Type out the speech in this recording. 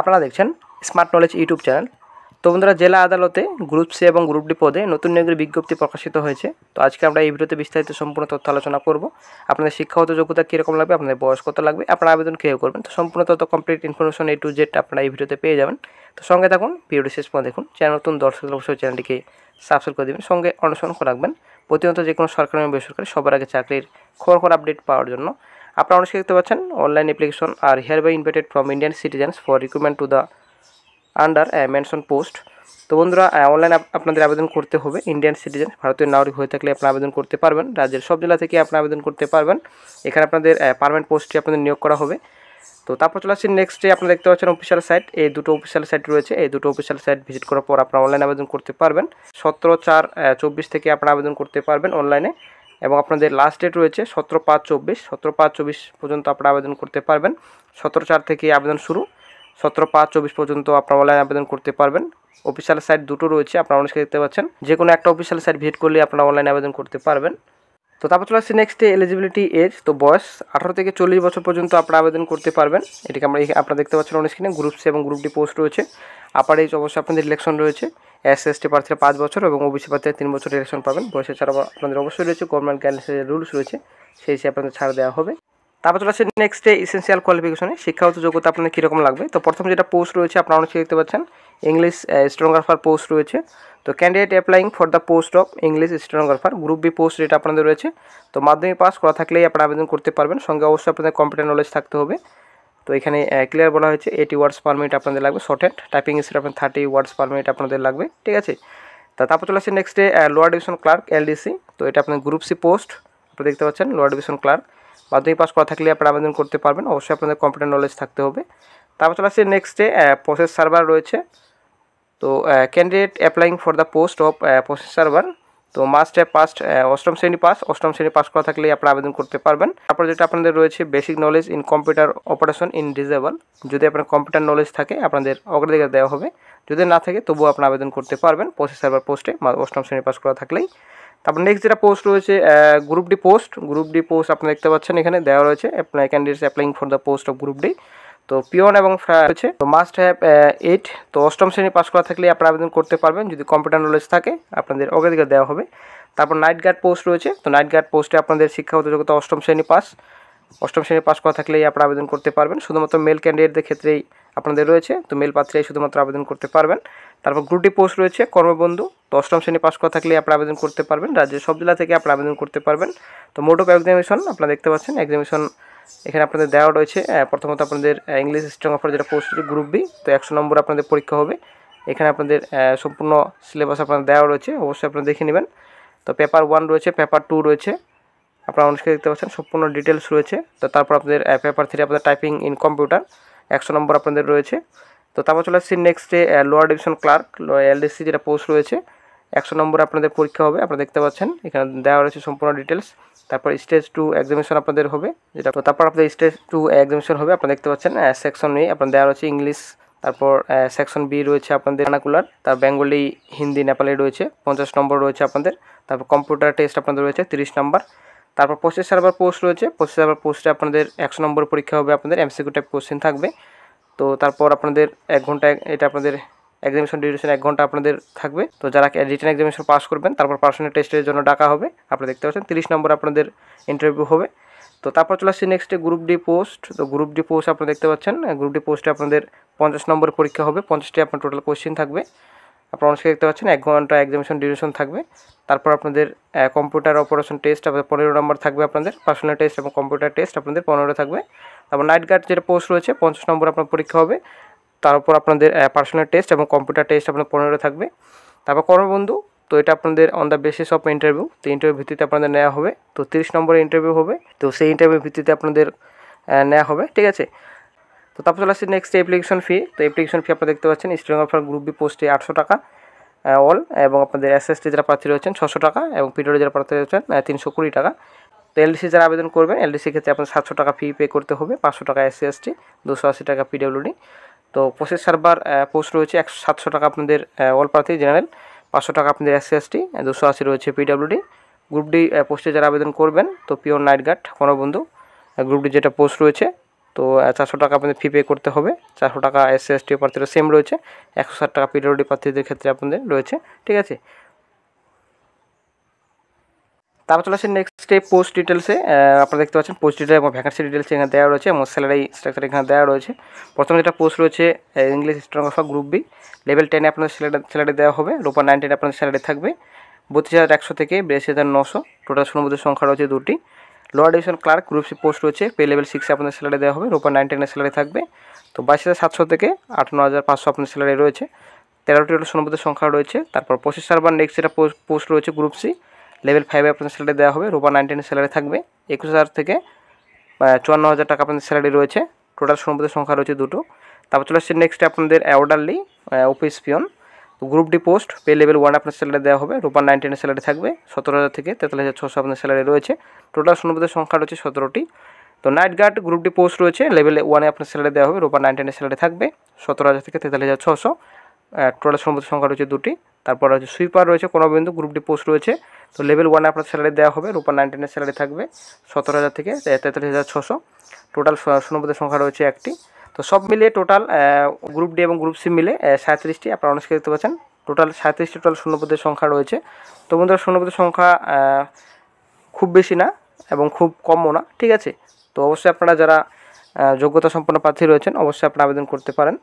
আপনারা দেখছেন smart knowledge YouTube channel তো বন্ধুরা জেলা আদালতে গ্রুপ সি এবং গ্রুপ ডি পদে নতুন নিয়োগের বিজ্ঞপ্তি প্রকাশিত হয়েছে তো আজকে আমরা এই ভিডিওতে বিস্তারিত সম্পূর্ণ তথ্য আলোচনা করব আপনাদের শিক্ষাগত যোগ্যতা কীরকম লাগবে আপনাদের বয়স কত লাগবে আপনারা আবেদন কেউ করবেন তো সম্পূর্ণ তথ্য complete information A to Z আপনারা এই ভিডিওতে পেয়ে যাবেন তো সঙ্গে থাকুন ভিডিওটি শেষ পর্যন্ত দেখুন চ্যানেল নতুন দর্শক অবশ্যই চ্যানেলটিকে সাবস্ক্রাইব করে দেবেন সঙ্গে অনুসরণ করে রাখবেন প্রতিনিয়ত যে কোনো সরকারি এবং বেসরকারি সবার আগে চাকরির খবর খবর আপডেট পাওয়ার জন্য আপনারা অনেক দেখতে পাচ্ছেন online application are hereby invited from Indian citizens for recruitment to the undermentioned post তো বন্ধুরা অনলাইন আপনাদের আবেদন করতে হবে ইন্ডিয়ান সিটিজেন ভারতীয় নাগরিক হয়ে থাকলে আপনারা আবেদন করতে পারবেন রাজ্যের সব জেলা থেকে আপনারা আবেদন করতে পারবেন এখানে আপনাদের পারমানেন্ট পোস্টটি আপনাদের নিয়োগ করা হবে তো তারপর চলে আসছি নেক্সট ডে আপনারা দেখতে পাচ্ছেন অফিসিয়াল সাইট এই দুটো অফিসিয়াল সাইট রয়েছে এই দুটো অফিসিয়াল সাইট ভিজিট করার পর আপনারা অনলাইন আবেদন করতে পারবেন সতেরো চার চব্বিশ থেকে আপনারা আবেদন করতে পারবেন অনলাইনে এবং আপনাদের লাস্ট ডেট রয়েছে সতেরো পাঁচ চব্বিশ সতেরো পাঁচ চব্বিশ পর্যন্ত আপনারা আবেদন করতে পারবেন সতেরো চার থেকে আবেদন শুরু সতেরো পাঁচ চব্বিশ পর্যন্ত আপনারা অনলাইন আবেদন করতে পারবেন অফিসিয়াল সাইট দুটো রয়েছে আপনারা অনেকে দেখতে পাচ্ছেন যে কোনো একটা অফিসিয়াল সাইট ভিজিট করলে আপনারা অনলাইন আবেদন করতে পারবেন তো তারপর চলে আসছে নেক্সটে এলিজিবিলিটি এজ তো বয়স আঠারো থেকে চল্লিশ বছর পর্যন্ত আপনারা আবেদন করতে পারবেন এটিকে আমরা আপনারা দেখতে পাচ্ছেন অনেক স্ক্রিনে গ্রুপ সি এবং গ্রুপ ডি পোস্ট রয়েছে আপার এজ অবশ্যই আপনাদের ইলেকশন রয়েছে এস এসটি প্রার্থীরা পাঁচ বছর এবং ওবিসি প্রার্থীরা তিন বছর ইলেকশন পাবেন বয়সে ছাড়া আপনাদের অবশ্যই রয়েছে গভর্নমেন্ট গাইডলাইন্সের রুলস রয়েছে সেই হিসেবে আপনাদের ছাড় দেওয়া হবে তারপর চলে আসছে নেক্সটে ইসেন্সিয়াল কোয়ালিফিকেশনে শিক্ষাগত যোগ্যতা আপনাদের কীরকম লাগবে তো প্রথম যেটা পোস্ট রয়েছে আপনারা অনেকে দেখতে পাচ্ছেন ইংলিশ স্টেনোগ্রাফার পোস্ট রয়েছে তো candidate applying for the post of English stenographer group B post যেটা আপনাদের রয়েছে তো মাধ্যমিক পাস করা থাকলেই আপনারা আবেদন করতে পারবেন সঙ্গে অবশ্যই আপনাদের কম্পিউটার নলেজ থাকতে হবে তো এখানে ক্লিয়ার বলা হয়েছে এইটি ওয়ার্ডস পার মিনিট আপনাদের লাগবে শর্ট হ্যান্ড টাইপিং স্পিড আপনার থার্টি ওয়ার্ডস পার মিনিট আপনাদের লাগবে ঠিক আছে তা তারপর চলে আসছে next the lower division clerk LDC তো এটা আপনার গ্রুপ সি পোস্ট আপনি দেখতে পাচ্ছেন লোয়ার ডিভিশন ক্লার্ক মাধ্যমিক পাস করা থাকলে আপনারা আবেদন করতে পারবেন অবশ্যই আপনাদের কম্পিউটার নলেজ থাকতে হবে তারপর চলে আসছে নেক্সট ডে প্রসেস সার্ভার রয়েছে তো candidate applying for the post of process server তো মাস্ট পাস্ট অষ্টম শ্রেণী পাস অষ্টম শ্রেণী পাস করা থাকলেই আপনারা আবেদন করতে পারবেন তারপর যেটা আপনাদের রয়েছে basic knowledge in computer operation in desirable যদি আপনার কম্পিউটার নলেজ থাকে আপনাদের অগ্রাধিকার দেওয়া হবে যদি না থাকে তবুও আপনারা আবেদন করতে পারবেন পঁচিশ সার্ভার পোস্টে অষ্টম শ্রেণী পাস করা থাকলেই তারপর নেক্সট যেটা পোস্ট রয়েছে group D post group D post আপনারা দেখতে পাচ্ছেন এখানে দেওয়া রয়েছে candidates applying for the post of group D তো পিওন এবং ফ্রায়ার হচ্ছে তো মাস্ট হ্যাভ এইট তো অষ্টম শ্রেণী পাস করা থাকলে আপনারা আবেদন করতে পারবেন যদি কম্পিউটার নলেজ থাকে আপনাদের অগ্রাধিকার দেওয়া হবে তারপর নাইট গার্ড পোস্ট রয়েছে তো নাইট গার্ড পোস্টে আপনাদের শিক্ষাগত যোগ্যতা অষ্টম শ্রেণী পাস অষ্টম শ্রেণী পাস করা থাকলেই আপনারা আবেদন করতে পারবেন শুধুমাত্র মেল ক্যান্ডিডেটদের ক্ষেত্রেই আপনাদের রয়েছে তো মেল পাত্রেই শুধুমাত্র আবেদন করতে পারবেন তারপর গ্রুপটি পোস্ট রয়েছে কর্মবন্ধু তো অষ্টম শ্রেণী পাস করা থাকলে আপনারা আবেদন করতে পারবেন রাজ্যের সব জেলা থেকে আপনারা আবেদন করতে পারবেন তো মোটক অফ এক্সামিনেশন আপনারা দেখতে পাচ্ছেন এক্সামিনেশন এখানে আপনাদের দেওয়া রয়েছে প্রথমত আপনাদের ইংলিশ স্ট্রং অফার যেটা পোস্ট গ্রুপ বি তো একশো নম্বর আপনাদের পরীক্ষা হবে এখানে আপনাদের সম্পূর্ণ সিলেবাস আপনাদের দেওয়া রয়েছে অবশ্যই আপনারা দেখে নেবেন তো পেপার ওয়ান রয়েছে পেপার টু রয়েছে আপনারা অনুষ্ঠিত দেখতে পাচ্ছেন সম্পূর্ণ ডিটেলস রয়েছে তো তারপর আপনাদের পেপার থ্রি আপনাদের টাইপিং ইন কম্পিউটার একশো নম্বর আপনাদের রয়েছে তো তারপর চলে আসছি নেক্সটে লোয়ার ডিভিশন ক্লার্ক এলডিসি যেটা পোস্ট রয়েছে একশো নম্বরে আপনাদের পরীক্ষা হবে আপনারা দেখতে পাচ্ছেন এখানে দেওয়া রয়েছে সম্পূর্ণ ডিটেলস তারপর স্টেজ টু এক্সামিশন আপনাদের হবে যেটা তারপর আপনাদের স্টেজ টু এক্সামিশন হবে আপনারা দেখতে পাচ্ছেন সেকশন এ আপনার দেওয়া রয়েছে ইংলিশ তারপর সেকশন বি রয়েছে আপনাদের ভার্নাকুলার তার বেঙ্গলি হিন্দি নেপালি রয়েছে পঞ্চাশ নম্বর রয়েছে আপনাদের তারপর কম্পিউটার টেস্ট আপনাদের রয়েছে তিরিশ নম্বর তারপর পঁচিশ সার্ভার পোস্ট রয়েছে পঁচিশ সার্ভার পোস্টে আপনাদের একশো নম্বর পরীক্ষা হবে আপনাদের এমসিকিউ টাইপ কোশ্চেন থাকবে তো তারপর আপনাদের এক ঘন্টা এটা আপনাদের এক্সামিনেশন ডিউরেশন এক ঘন্টা আপনাদের থাকবে তো যারা রিটার্ন এক্সামিনেশন পাস করবেন তারপর পার্সোনাল টেস্টের জন্য ডাকা হবে আপনারা দেখতে পাচ্ছেন তিরিশ নম্বর আপনাদের ইন্টারভিউ হবে তো তারপর চলে আসছি নেক্সটে গ্রুপ ডি পোস্ট তো গ্রুপ ডি পোস্ট আপনারা দেখতে পাচ্ছেন গ্রুপ ডি পোস্টে আপনাদের পঞ্চাশ নম্বর পরীক্ষা হবে পঞ্চাশটি আপনার টোটাল কোয়েশ্চেন থাকবে আপনারা অনেকে দেখতে পাচ্ছেন এক ঘন্টা এক্সামিনেশন ডিউরেশন থাকবে তারপর আপনাদের কম্পিউটার অপারেশন টেস্ট আপনাদের পনেরো নম্বর থাকবে আপনাদের পার্সোনাল টেস্ট এবং কম্পিউটার টেস্ট আপনাদের পনেরো থাকবে তারপর নাইট গার্ড যেটা পোস্ট রয়েছে পঞ্চাশ নম্বর আপনার পরীক্ষা হবে তারপর আপনাদের পার্সোনাল টেস্ট এবং কম্পিউটার টেস্ট আপনার পনেরো থাকবে তারপর কর্মবন্ধু তো এটা আপনাদের on the basis of interview তো ইন্টারভিউ ভিত্তিতে আপনাদের নেওয়া হবে তো তিরিশ নম্বরের ইন্টারভিউ হবে তো সেই ইন্টারভিউ ভিত্তিতে আপনাদের নেওয়া হবে ঠিক আছে তো তারপর চলে আসছে নেক্সট অ্যাপ্লিকেশন ফি তো অ্যাপ্লিকেশন ফি আপনারা দেখতে পাচ্ছেন অফার গ্রুপ বি পোস্টে আটশো টাকা অল এবং আপনাদের এসএসটি যারা প্রার্থী রয়েছেন ছশো টাকা এবং পিডব্লিউ যারা প্রার্থী রয়েছেন তিনশো কুড়ি টাকা তো এলডিসি যারা আবেদন করবেন এলডিসি ক্ষেত্রে আপনার সাতশো টাকা ফি পে করতে হবে পাঁচশো টাকা এসসি এসটি দুশো আশি টাকা পিডব্লিউডি তো প্রসেস সার্ভার পোস্ট রয়েছে একশো সাতশো টাকা আপনাদের অল প্রার্থী জেনারেল পাঁচশো টাকা আপনাদের এস টি দুশো আশি রয়েছে পিডাব্লিউডি গ্রুপ ডি পোস্টে যারা আবেদন করবেন তো পিওর নাইট গার্ড কোনো বন্ধু গ্রুপ ডি যেটা পোস্ট রয়েছে তো চারশো টাকা আপনাদের ফি পে করতে হবে চারশো টাকা এস এস টি প্রার্থীরা সেম রয়েছে একশো ষাট টাকা পিডাব্লিউডি প্রার্থীদের ক্ষেত্রে আপনাদের রয়েছে ঠিক আছে তারপর চলে আসেন স্টেপ পোস্ট ডিটেলসে আপনারা দেখতে পাচ্ছেন পোস্ট ডিটেল এবং ভ্যাকান্সি ডিটেলস এখানে দেওয়া রয়েছে এবং স্যালারি স্ট্রাকচার এখানে দেওয়া রয়েছে প্রথমে যেটা পোস্ট রয়েছে ইংলিশ স্ট্রংফা গ্রুপ বি লেভেল টেনে আপনাদের স্যালারি স্যালারি দেওয়া হবে রোপার নাইন আপনাদের স্যালারি থাকবে বত্রিশ হাজার একশো থেকে বিরাশি হাজার নশো টোটাল শূন্যপদের সংখ্যা রয়েছে দুটি lower division clerk group C post রয়েছে পে লেভেল সিক্সে আপনাদের স্যালারি দেওয়া হবে রোপার নাইন স্যালারি থাকবে তো বাইশ হাজার সাতশো থেকে আটান্ন হাজার পাঁচশো আপনার স্যালারি রয়েছে তেরোটি টোটাল শূন্যপদের সংখ্যা রয়েছে তারপর পঁচিশ সার্ভার নেক্সট যেটা পোস্ট রয়েছে গ্রুপ সি লেভেল ফাইভে আপনাদের স্যালারি দেওয়া হবে রোপা নাইনটিনের স্যালারি থাকবে একুশ হাজার থেকে চুয়ান্ন হাজার টাকা আপনাদের স্যালারি রয়েছে টোটাল সম্পদের সংখ্যা রয়েছে দুটো তারপর চলে আসছে নেক্সট আপনাদের orderly office peon group D post pay level one আপনার স্যালারি দেওয়া হবে রোপার নাইনটিনের স্যালারি থাকবে সতেরো হাজার থেকে তেতাল্লিশ হাজার ছশো আপনার স্যালারি রয়েছে টোটাল শূন্যপদের সংখ্যা রয়েছে সতেরোটি তো night guard group D post রয়েছে লেভেল ওয়ানে আপনার স্যালারি দেওয়া হবে রোপার নাইনটিনের স্যালারি থাকবে সতেরো হাজার থেকে তেতাল্লিশ হাজার ছশো টোটাল সম্পদ সংখ্যা রয়েছে দুটি তারপর হচ্ছে সুইপার রয়েছে কোনো বিন্দু গ্রুপ ডি পোস্ট রয়েছে তো লেভেল ওয়ানে আপনার স্যালারি দেওয়া হবে রূপা নাইনটিনের স্যালারি থাকবে সতেরো হাজার থেকে তেতাল্লিশ হাজার ছশো টোটাল শূন্যপদের সংখ্যা রয়েছে একটি তো সব মিলিয়ে টোটাল গ্রুপ ডি এবং গ্রুপ সি মিলে সাঁত্রিশটি আপনারা অনেকে দেখতে পাচ্ছেন টোটাল সাঁত্রিশটি টোটাল শূন্যপদের সংখ্যা রয়েছে তো বন্ধুরা শূন্যপদের সংখ্যা খুব বেশি না এবং খুব কমও না ঠিক আছে তো অবশ্যই আপনারা যারা যোগ্যতা সম্পন্ন প্রার্থী রয়েছেন অবশ্যই আপনারা আবেদন করতে পারেন